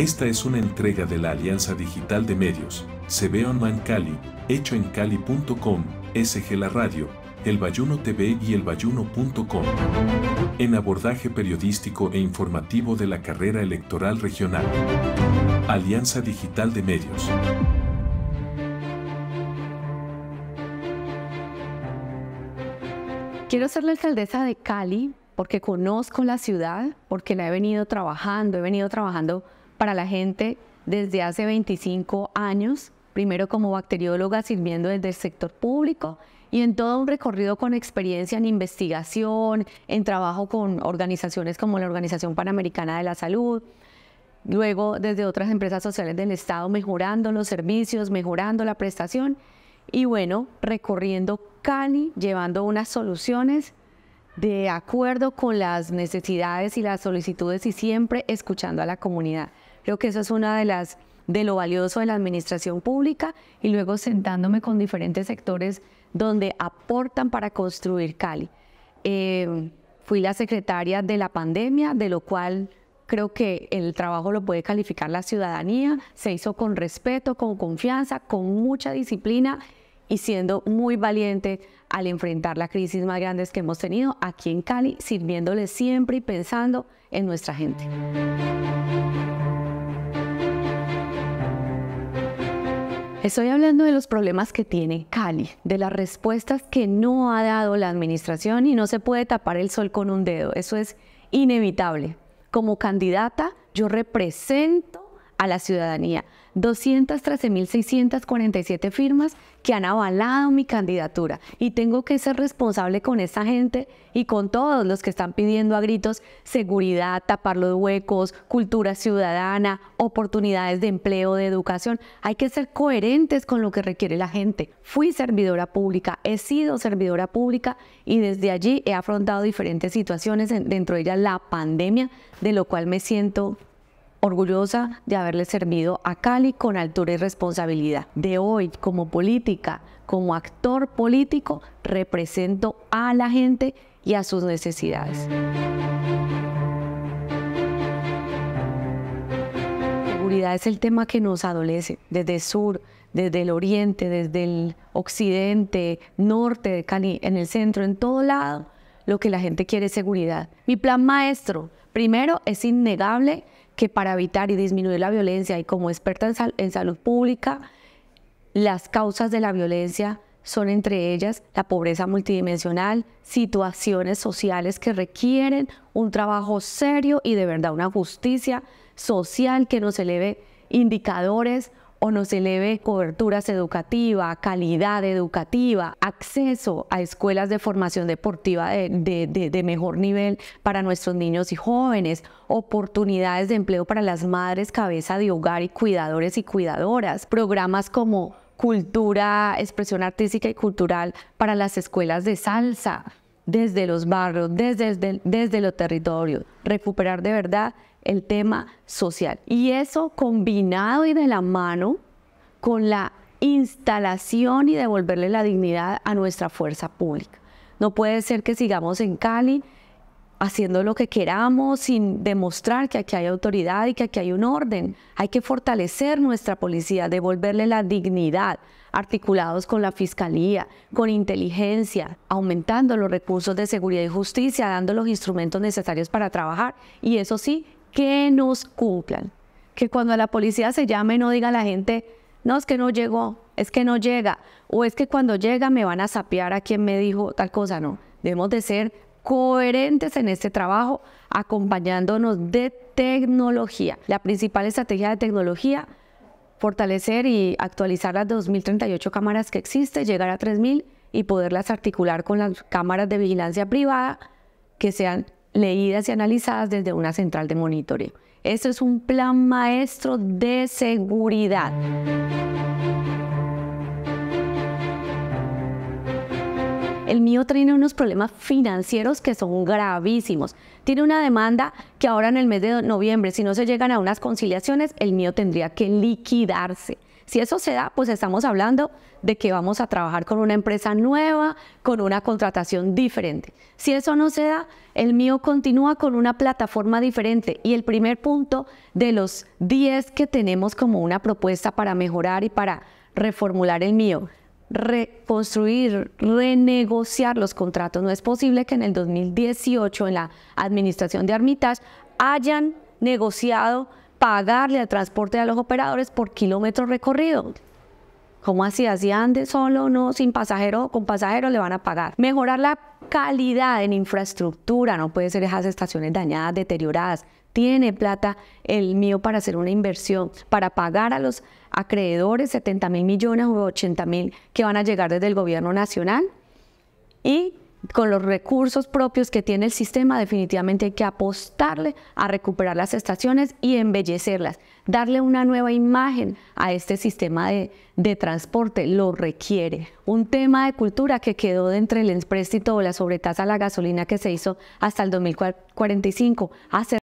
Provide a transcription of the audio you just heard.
Esta es una entrega de la Alianza Digital de Medios, Se CB Man Cali, hecho en cali.com, SG La Radio, El Bayuno TV y El Bayuno.com. En abordaje periodístico e informativo de la carrera electoral regional. Alianza Digital de Medios. Quiero ser la alcaldesa de Cali porque conozco la ciudad, porque la he venido trabajando, he venido trabajando para la gente desde hace 25 años, primero como bacterióloga sirviendo desde el sector público y en todo un recorrido con experiencia en investigación, en trabajo con organizaciones como la Organización Panamericana de la Salud, luego desde otras empresas sociales del Estado mejorando los servicios, mejorando la prestación y bueno, recorriendo Cali, llevando unas soluciones de acuerdo con las necesidades y las solicitudes y siempre escuchando a la comunidad. Creo que eso es una de las de lo valioso de la administración pública y luego sentándome con diferentes sectores donde aportan para construir Cali. Em, fui la secretaria de la pandemia, de lo cual creo que el trabajo lo puede calificar la ciudadanía, se hizo con respeto, con confianza, con mucha disciplina y siendo muy valiente al enfrentar las crisis más grandes que hemos tenido aquí en Cali, sirviéndole siempre y pensando en nuestra gente. Estoy hablando de los problemas que tiene Cali, de las respuestas que no ha dado la administración y no se puede tapar el sol con un dedo. Eso es inevitable. Como candidata, yo represento a la ciudadanía. 213.647 firmas que han avalado mi candidatura y tengo que ser responsable con esa gente y con todos los que están pidiendo a gritos seguridad, tapar los huecos, cultura ciudadana, oportunidades de empleo, de educación. Hay que ser coherentes con lo que requiere la gente. Fui servidora pública, he sido servidora pública y desde allí he afrontado diferentes situaciones, dentro de ellas la pandemia, de lo cual me siento orgullosa de haberle servido a Cali con altura y responsabilidad. De hoy, como política, como actor político, represento a la gente y a sus necesidades. Seguridad es el tema que nos adolece desde el sur, desde el oriente, desde el occidente, norte de Cali, en el centro, en todo lado. Lo que la gente quiere es seguridad. Mi plan maestro, primero, es innegable que para evitar y disminuir la violencia y como experta en, salud pública, las causas de la violencia son entre ellas la pobreza multidimensional, situaciones sociales que requieren un trabajo serio y de verdad una justicia social que nos eleve indicadores o nos eleve coberturas educativas, calidad educativa, acceso a escuelas de formación deportiva de, de mejor nivel para nuestros niños y jóvenes, oportunidades de empleo para las madres cabeza de hogar y cuidadores y cuidadoras, programas como cultura, expresión artística y cultural para las escuelas de salsa, desde los barrios, desde, desde, los territorios, recuperar de verdad el tema social. Y eso combinado y de la mano con la instalación y devolverle la dignidad a nuestra fuerza pública. No puede ser que sigamos en Cali haciendo lo que queramos sin demostrar que aquí hay autoridad y que aquí hay un orden. Hay que fortalecer nuestra policía, devolverle la dignidad, articulados con la fiscalía, con inteligencia, aumentando los recursos de seguridad y justicia, dando los instrumentos necesarios para trabajar y eso sí, que nos cumplan. Que cuando la policía se llame no diga a la gente, no, es que no llegó, es que no llega, o es que cuando llega me van a sapear a quien me dijo tal cosa, no. Debemos de ser coherentes en este trabajo, acompañándonos de tecnología. La principal estrategia de tecnología, fortalecer y actualizar las 2.038 cámaras que existen, llegar a 3.000 y poderlas articular con las cámaras de vigilancia privada que sean leídas y analizadas desde una central de monitoreo. Esto es un plan maestro de seguridad. El mío tiene unos problemas financieros que son gravísimos. Tiene una demanda que ahora en el mes de noviembre, si no se llegan a unas conciliaciones, el mío tendría que liquidarse. Si eso se da, pues estamos hablando de que vamos a trabajar con una empresa nueva, con una contratación diferente. Si eso no se da, el mío continúa con una plataforma diferente. Y el primer punto de los 10 que tenemos como una propuesta para mejorar y para reformular el mío, reconstruir, renegociar los contratos. No es posible que en el 2018, en la administración de Armitage, hayan negociado pagarle al transporte a los operadores por kilómetros recorrido. ¿Cómo así? ¿Así ande solo? No, sin pasajero, con pasajero le van a pagar. Mejorar la calidad en infraestructura, no puede ser esas estaciones dañadas, deterioradas tiene plata el mío para hacer una inversión, para pagar a los acreedores 70 mil millones o 80 mil que van a llegar desde el gobierno nacional. Y con los recursos propios que tiene el sistema, definitivamente hay que apostarle a recuperar las estaciones y embellecerlas, darle una nueva imagen a este sistema de, transporte, lo requiere. Un tema de cultura que quedó entre el empréstito o la sobretasa a la gasolina que se hizo hasta el 2045. Hace